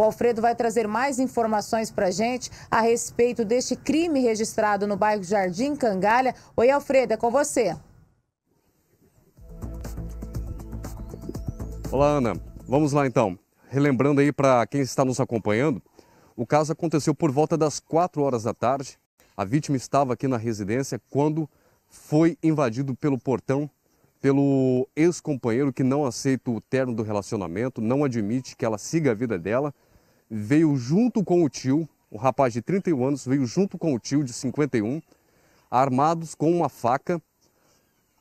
O Alfredo vai trazer mais informações para gente a respeito deste crime registrado no bairro Jardim Cangalha. Oi, Alfredo, é com você. Olá, Ana. Vamos lá então. Relembrando aí para quem está nos acompanhando, o caso aconteceu por volta das 4 horas da tarde. A vítima estava aqui na residência quando foi invadido pelo portão pelo ex-companheiro que não aceita o termo do relacionamento, não admite que ela siga a vida dela veio junto com o tio, o rapaz de 31 anos veio junto com o tio de 51, armados com uma faca,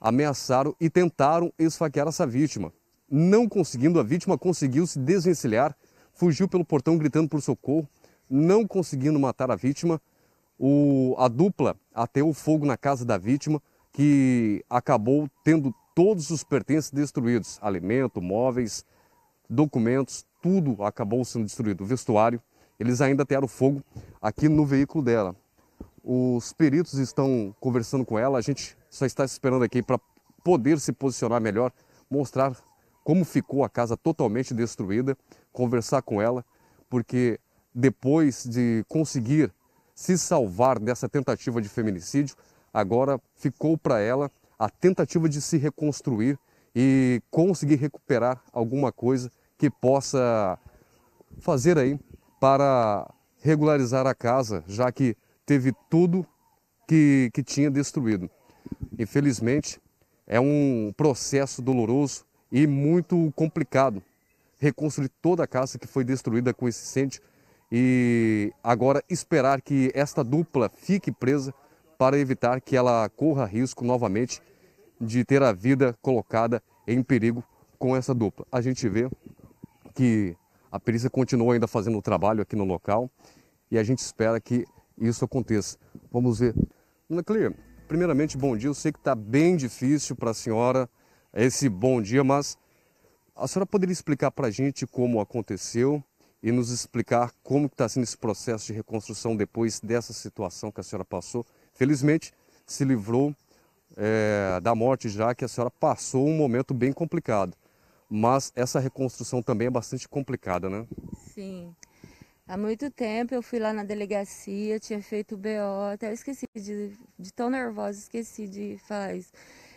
ameaçaram e tentaram esfaquear essa vítima. Não conseguindo, a vítima conseguiu se desvencilhar, fugiu pelo portão gritando por socorro, não conseguindo matar a vítima. O, a dupla ateou fogo na casa da vítima, que acabou tendo todos os pertences destruídos: alimento, móveis, documentos, tudo acabou sendo destruído. O vestuário, eles ainda atearam fogo aqui no veículo dela. Os peritos estão conversando com ela, a gente só está esperando aqui para poder se posicionar melhor, mostrar como ficou a casa totalmente destruída, conversar com ela, porque depois de conseguir se salvar dessa tentativa de feminicídio, agora ficou para ela a tentativa de se reconstruir e conseguir recuperar alguma coisa que possa fazer aí para regularizar a casa, já que teve tudo que, que tinha destruído. Infelizmente, é um processo doloroso e muito complicado reconstruir toda a casa que foi destruída com esse incêndio e agora esperar que esta dupla fique presa para evitar que ela corra risco novamente de ter a vida colocada em perigo com essa dupla. A gente vê que a perícia continua ainda fazendo o trabalho aqui no local e a gente espera que isso aconteça. Vamos ver. Dona Clear, primeiramente, bom dia. Eu sei que está bem difícil para a senhora esse bom dia, mas a senhora poderia explicar para a gente como aconteceu e nos explicar como está sendo esse processo de reconstrução depois dessa situação que a senhora passou? Felizmente, se livrou é, da morte já que a senhora passou um momento bem complicado mas essa reconstrução também é bastante complicada, né? Sim. Há muito tempo eu fui lá na delegacia, tinha feito o BO, até eu esqueci de, de tão nervosa, esqueci de falar isso.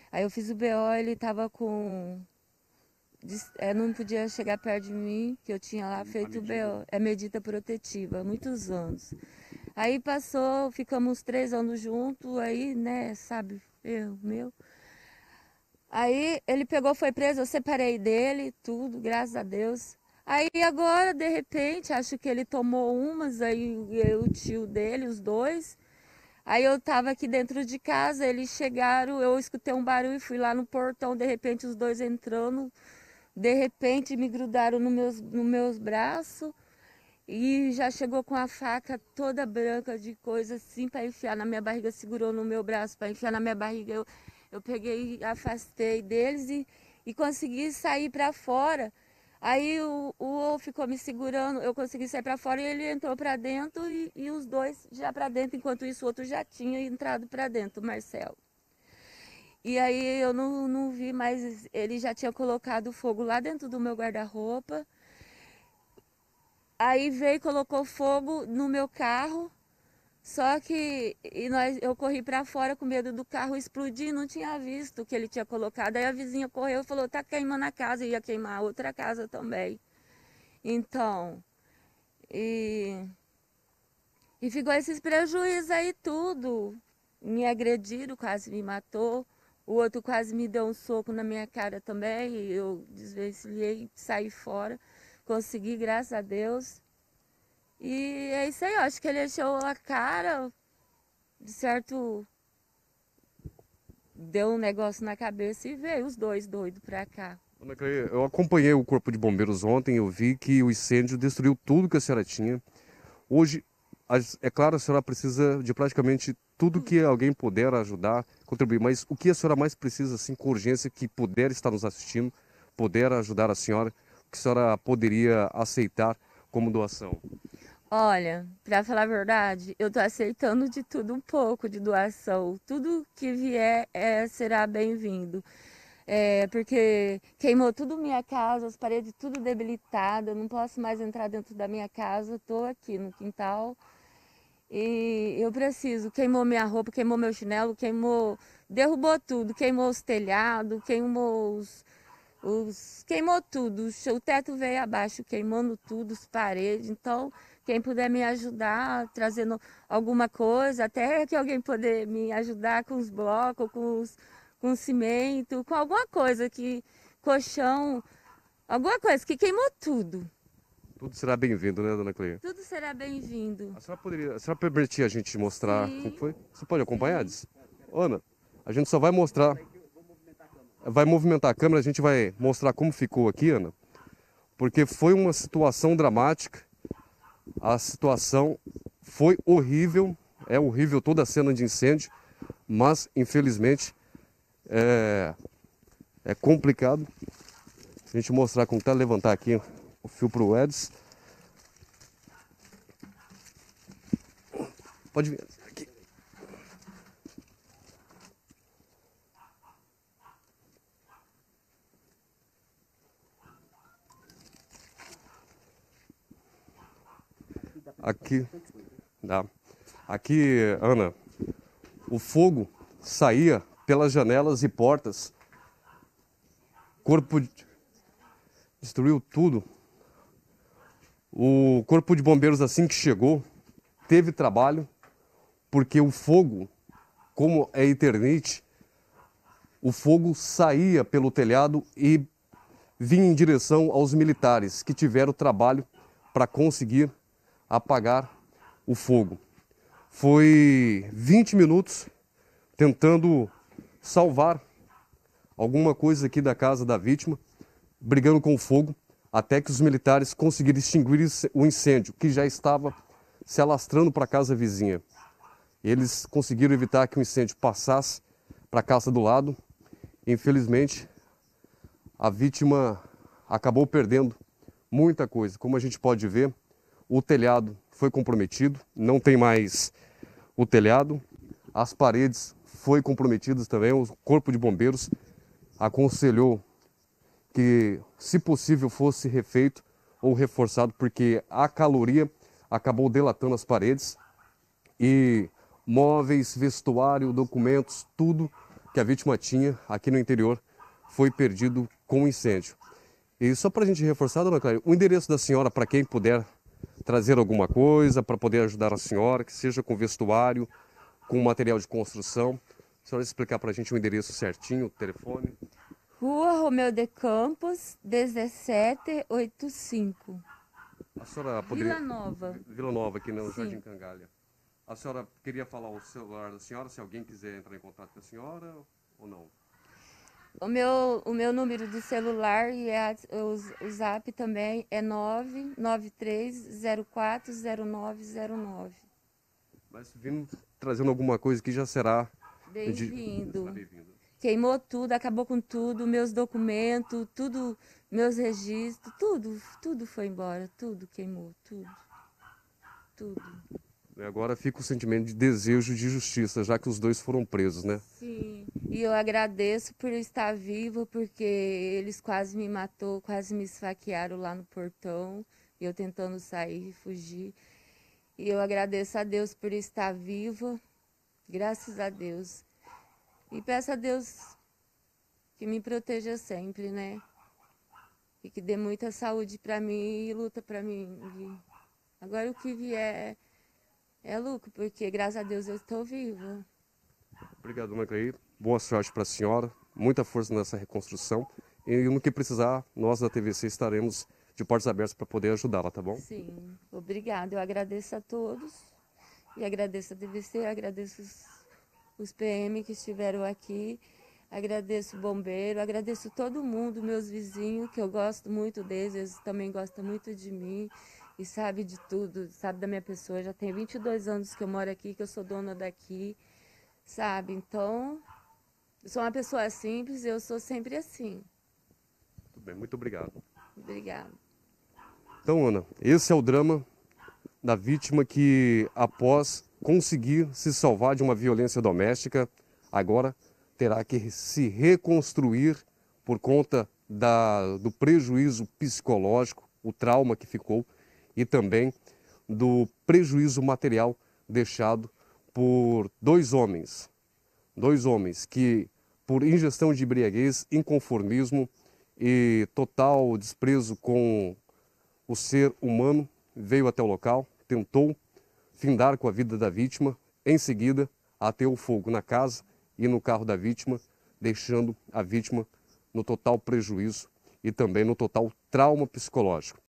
Aí eu fiz o BO, ele tava com. É, não podia chegar perto de mim, que eu tinha lá feito o BO. É medida protetiva, muitos anos. Aí passou, ficamos três anos juntos, aí, né, sabe, eu, meu. Aí ele pegou, foi preso, eu separei dele, tudo, graças a Deus. Aí agora, de repente, acho que ele tomou umas, aí eu, o tio dele, os dois. Aí eu tava aqui dentro de casa, eles chegaram, eu escutei um barulho e fui lá no portão, de repente os dois entrando, de repente me grudaram nos meus, no meus braços e já chegou com a faca toda branca de coisa assim para enfiar na minha barriga, segurou no meu braço para enfiar na minha barriga. Eu, eu peguei, afastei deles e, e consegui sair para fora. Aí o, o ficou me segurando, eu consegui sair para fora e ele entrou para dentro e, e, os dois já para dentro, enquanto isso o outro já tinha entrado para dentro, o Marcelo. E aí eu não, não vi mais, ele já tinha colocado fogo lá dentro do meu guarda-roupa. Aí veio e colocou fogo no meu carro, só que e nós, eu corri para fora com medo do carro explodir, não tinha visto que ele tinha colocado. Aí a vizinha correu e falou: tá queimando a casa, ia queimar outra casa também. Então, e, e ficou esses prejuízos aí tudo. Me agrediram, quase me matou. O outro quase me deu um soco na minha cara também. eu desvencilhei, saí fora. Consegui, graças a Deus. E é isso aí, eu acho que ele achou a cara, de certo. Deu um negócio na cabeça e veio os dois doidos pra cá. eu acompanhei o Corpo de Bombeiros ontem, eu vi que o incêndio destruiu tudo que a senhora tinha. Hoje, é claro, a senhora precisa de praticamente tudo que alguém puder ajudar, contribuir, mas o que a senhora mais precisa, assim, com urgência, que puder estar nos assistindo, puder ajudar a senhora, que a senhora poderia aceitar como doação? Olha, pra falar a verdade, eu tô aceitando de tudo um pouco de doação. Tudo que vier é, será bem-vindo. É, porque queimou tudo minha casa, as paredes tudo debilitada, eu não posso mais entrar dentro da minha casa, tô aqui no quintal. E eu preciso, queimou minha roupa, queimou meu chinelo, queimou, derrubou tudo, queimou os telhados, queimou os, os, queimou tudo, o teto veio abaixo, queimando tudo, as paredes. Então, quem puder me ajudar trazendo alguma coisa, até que alguém puder me ajudar com os blocos, com, os, com cimento, com alguma coisa que colchão, alguma coisa que queimou tudo. Tudo será bem-vindo, né, dona Cleia? Tudo será bem-vindo. A senhora poderia, a senhora permitir a gente mostrar Sim. como foi? Você pode acompanhar, Ana, a gente só vai mostrar vai movimentar a câmera, a gente vai mostrar como ficou aqui, Ana, porque foi uma situação dramática. A situação foi horrível, é horrível toda a cena de incêndio, mas infelizmente é, é complicado. A gente mostrar como tá, levantar aqui o fio para o Edson. Pode vir. Aqui, tá? aqui, Ana, o fogo saía pelas janelas e portas. Corpo destruiu tudo. O corpo de bombeiros assim que chegou teve trabalho porque o fogo, como é eternite, o fogo saía pelo telhado e vinha em direção aos militares que tiveram trabalho para conseguir apagar o fogo. Foi 20 minutos tentando salvar alguma coisa aqui da casa da vítima, brigando com o fogo, até que os militares conseguiram extinguir o incêndio que já estava se alastrando para a casa vizinha. Eles conseguiram evitar que o incêndio passasse para a casa do lado. Infelizmente, a vítima acabou perdendo muita coisa. Como a gente pode ver, o telhado foi comprometido, não tem mais o telhado. As paredes foi comprometidas também. O Corpo de Bombeiros aconselhou que, se possível, fosse refeito ou reforçado, porque a caloria acabou delatando as paredes e móveis, vestuário, documentos, tudo que a vítima tinha aqui no interior foi perdido com o incêndio. E só para a gente reforçar, dona Clara, o endereço da senhora, para quem puder trazer alguma coisa para poder ajudar a senhora, que seja com vestuário, com material de construção. A senhora explicar para a gente o endereço certinho, o telefone. Rua Romeu de Campos, 1785. A senhora poderia... Vila Nova. Vila Nova, aqui no Sim. Jardim Cangalha. A senhora queria falar o celular da senhora, se alguém quiser entrar em contato com a senhora ou não? O meu, o meu número de celular e a, o, o zap também é 993040909. Mas vindo trazendo alguma coisa que já será. Ah, bem-vindo. Queimou tudo, acabou com tudo, meus documentos, tudo, meus registros, tudo, tudo foi embora, tudo queimou, tudo. Tudo. Agora fica o sentimento de desejo de justiça, já que os dois foram presos, né? Sim, e eu agradeço por estar vivo, porque eles quase me matou, quase me esfaquearam lá no portão, eu tentando sair e fugir. E eu agradeço a Deus por estar viva, graças a Deus. E peço a Deus que me proteja sempre, né? E que dê muita saúde para mim e luta para mim. Agora o que vier é lucro, porque graças a Deus eu estou viva. Obrigado, dona Boa sorte para a senhora, muita força nessa reconstrução. E no que precisar, nós da TVC estaremos de portas abertas para poder ajudá-la, tá bom? Sim, obrigada. Eu agradeço a todos e agradeço a TVC, agradeço os, os PM que estiveram aqui, agradeço o bombeiro, agradeço todo mundo, meus vizinhos, que eu gosto muito deles, eles também gostam muito de mim e sabe de tudo, sabe da minha pessoa. Já tem 22 anos que eu moro aqui, que eu sou dona daqui, sabe? Então, eu sou uma pessoa simples, eu sou sempre assim. Tudo bem, muito obrigado. Obrigada. Então, Ana, esse é o drama da vítima que, após conseguir se salvar de uma violência doméstica, agora terá que se reconstruir por conta da, do prejuízo psicológico, o trauma que ficou e também do prejuízo material deixado por dois homens. Dois homens que, por ingestão de embriaguez, inconformismo e total desprezo com o ser humano, veio até o local, tentou findar com a vida da vítima, em seguida ateu fogo na casa e no carro da vítima, deixando a vítima no total prejuízo e também no total trauma psicológico.